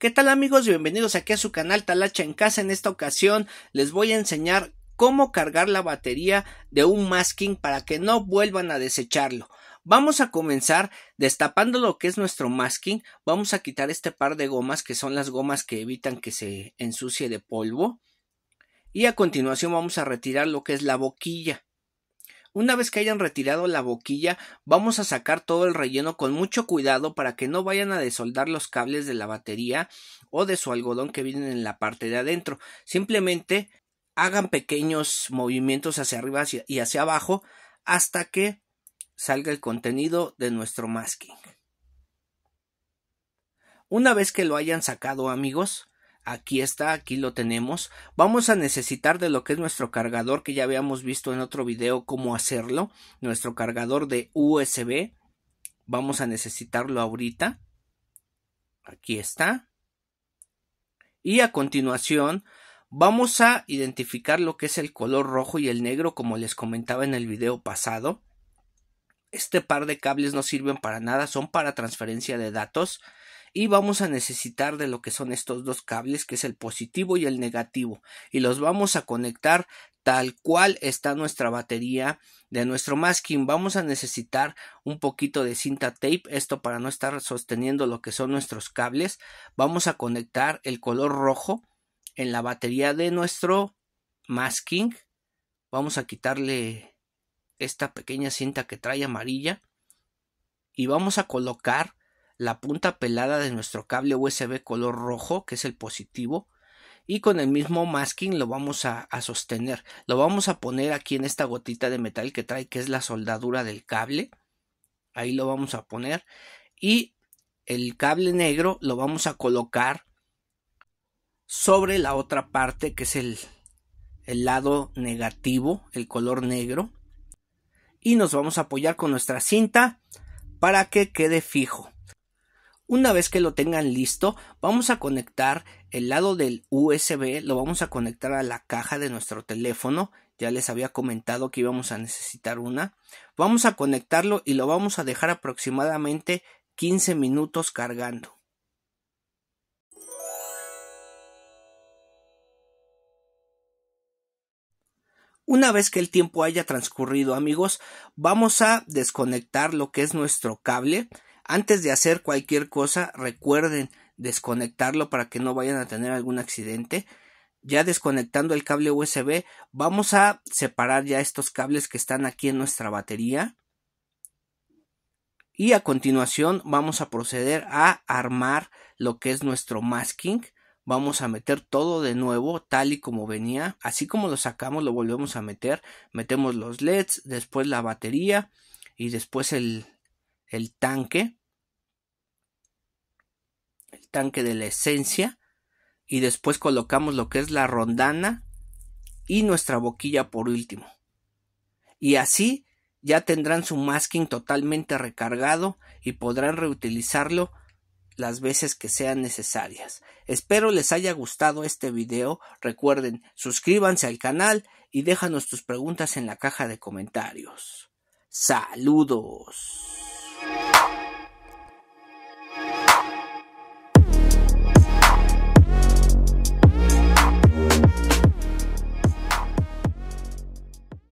¿Qué tal amigos? Bienvenidos aquí a su canal Talacha en Casa. En esta ocasión les voy a enseñar cómo cargar la batería de un masking para que no vuelvan a desecharlo. Vamos a comenzar destapando lo que es nuestro masking. Vamos a quitar este par de gomas que son las gomas que evitan que se ensucie de polvo. Y a continuación vamos a retirar lo que es la boquilla. Una vez que hayan retirado la boquilla, vamos a sacar todo el relleno con mucho cuidado para que no vayan a desoldar los cables de la batería o de su algodón que vienen en la parte de adentro. Simplemente hagan pequeños movimientos hacia arriba y hacia abajo hasta que salga el contenido de nuestro masking. Una vez que lo hayan sacado amigos, aquí está, aquí lo tenemos. Vamos a necesitar de lo que es nuestro cargador que ya habíamos visto en otro video cómo hacerlo, nuestro cargador de USB. Vamos a necesitarlo ahorita. Aquí está. Y a continuación vamos a identificar lo que es el color rojo y el negro como les comentaba en el video pasado. Este par de cables no sirven para nada, son para transferencia de datos y vamos a necesitar de lo que son estos dos cables que es el positivo y el negativo y los vamos a conectar tal cual está nuestra batería de nuestro masking vamos a necesitar un poquito de cinta tape esto para no estar sosteniendo lo que son nuestros cables vamos a conectar el color rojo en la batería de nuestro masking vamos a quitarle esta pequeña cinta que trae amarilla y vamos a colocar la punta pelada de nuestro cable USB color rojo, que es el positivo, y con el mismo masking lo vamos a, sostener. Lo vamos a poner aquí en esta gotita de metal que trae, que es la soldadura del cable. Ahí lo vamos a poner. Y el cable negro lo vamos a colocar sobre la otra parte, que es el, el lado negativo, el color negro. Y nos vamos a apoyar con nuestra cinta para que quede fijo. Una vez que lo tengan listo, vamos a conectar el lado del USB, lo vamos a conectar a la caja de nuestro teléfono. Ya les había comentado que íbamos a necesitar una. Vamos a conectarlo y lo vamos a dejar aproximadamente 15 minutos cargando. Una vez que el tiempo haya transcurrido, amigos, vamos a desconectar lo que es nuestro cable antes de hacer cualquier cosa, recuerden desconectarlo para que no vayan a tener algún accidente. Ya desconectando el cable USB, vamos a separar ya estos cables que están aquí en nuestra batería. Y a continuación vamos a proceder a armar lo que es nuestro masking. Vamos a meter todo de nuevo tal y como venía. Así como lo sacamos lo volvemos a meter. Metemos los LEDs, después la batería y después el, el tanque el tanque de la esencia y después colocamos lo que es la rondana y nuestra boquilla por último. Y así ya tendrán su masking totalmente recargado y podrán reutilizarlo las veces que sean necesarias. Espero les haya gustado este video. Recuerden, suscríbanse al canal y déjanos tus preguntas en la caja de comentarios. Saludos.